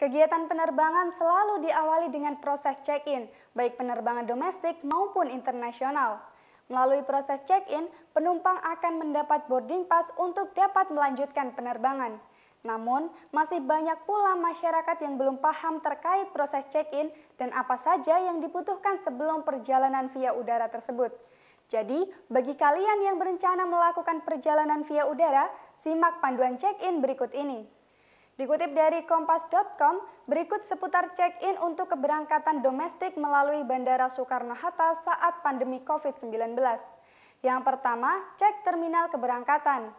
Kegiatan penerbangan selalu diawali dengan proses check-in, baik penerbangan domestik maupun internasional. Melalui proses check-in, penumpang akan mendapat boarding pass untuk dapat melanjutkan penerbangan. Namun, masih banyak pula masyarakat yang belum paham terkait proses check-in dan apa saja yang dibutuhkan sebelum perjalanan via udara tersebut. Jadi, bagi kalian yang berencana melakukan perjalanan via udara, simak panduan check-in berikut ini. Dikutip dari kompas.com, berikut seputar check-in untuk keberangkatan domestik melalui Bandara Soekarno-Hatta saat pandemi COVID-19. Yang pertama, cek terminal keberangkatan.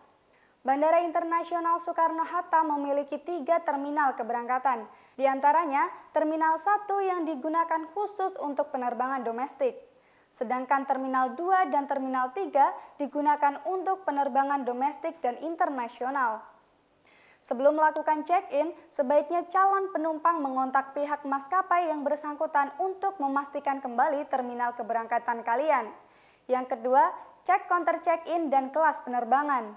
Bandara Internasional Soekarno-Hatta memiliki tiga terminal keberangkatan, di antaranya Terminal 1 yang digunakan khusus untuk penerbangan domestik. Sedangkan Terminal 2 dan Terminal 3 digunakan untuk penerbangan domestik dan internasional. Sebelum melakukan check-in, sebaiknya calon penumpang mengontak pihak maskapai yang bersangkutan untuk memastikan kembali terminal keberangkatan kalian. Yang kedua, cek counter check-in dan kelas penerbangan.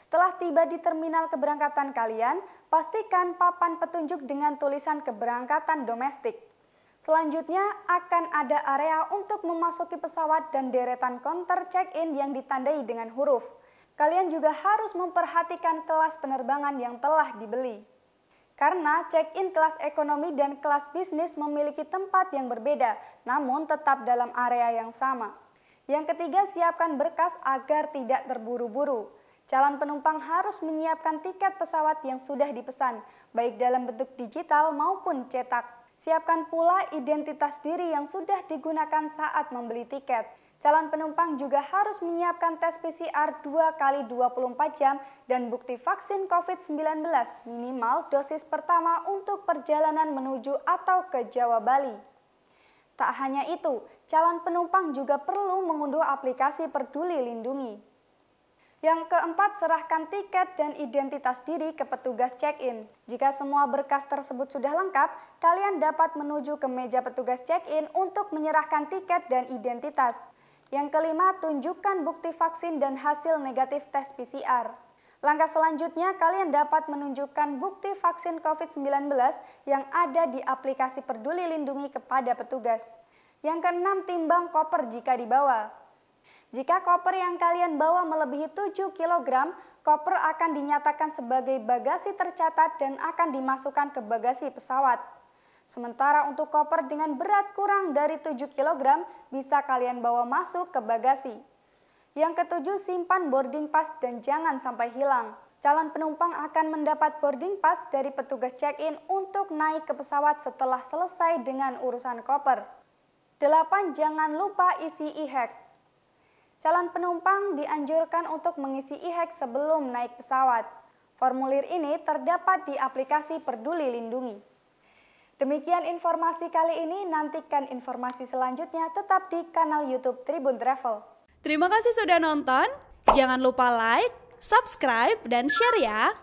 Setelah tiba di terminal keberangkatan kalian, pastikan papan petunjuk dengan tulisan keberangkatan domestik. Selanjutnya akan ada area untuk memasuki pesawat dan deretan counter check-in yang ditandai dengan huruf. Kalian juga harus memperhatikan kelas penerbangan yang telah dibeli. Karena check-in kelas ekonomi dan kelas bisnis memiliki tempat yang berbeda, namun tetap dalam area yang sama. Yang ketiga, siapkan berkas agar tidak terburu-buru. Calon penumpang harus menyiapkan tiket pesawat yang sudah dipesan, baik dalam bentuk digital maupun cetak. Siapkan pula identitas diri yang sudah digunakan saat membeli tiket. Calon penumpang juga harus menyiapkan tes PCR 2 kali 24 jam dan bukti vaksin COVID-19 minimal dosis pertama untuk perjalanan menuju atau ke Jawa Bali. Tak hanya itu, calon penumpang juga perlu mengunduh aplikasi Peduli Lindungi. Yang keempat, serahkan tiket dan identitas diri ke petugas check-in. Jika semua berkas tersebut sudah lengkap, kalian dapat menuju ke meja petugas check-in untuk menyerahkan tiket dan identitas. Yang kelima, tunjukkan bukti vaksin dan hasil negatif tes PCR. Langkah selanjutnya, kalian dapat menunjukkan bukti vaksin COVID-19 yang ada di aplikasi Peduli Lindungi kepada petugas. Yang keenam, timbang koper jika dibawa. Jika koper yang kalian bawa melebihi 7 kg, koper akan dinyatakan sebagai bagasi tercatat dan akan dimasukkan ke bagasi pesawat. Sementara untuk koper dengan berat kurang dari 7 kg bisa kalian bawa masuk ke bagasi. Yang ketujuh, simpan boarding pass dan jangan sampai hilang. Calon penumpang akan mendapat boarding pass dari petugas check-in untuk naik ke pesawat setelah selesai dengan urusan koper. Delapan, Jangan lupa isi e-hack calon penumpang dianjurkan untuk mengisi e-hack sebelum naik pesawat. Formulir ini terdapat di aplikasi Peduli Lindungi. Demikian informasi kali ini, nantikan informasi selanjutnya tetap di kanal YouTube Tribun Travel. Terima kasih sudah nonton, jangan lupa like, subscribe, dan share ya!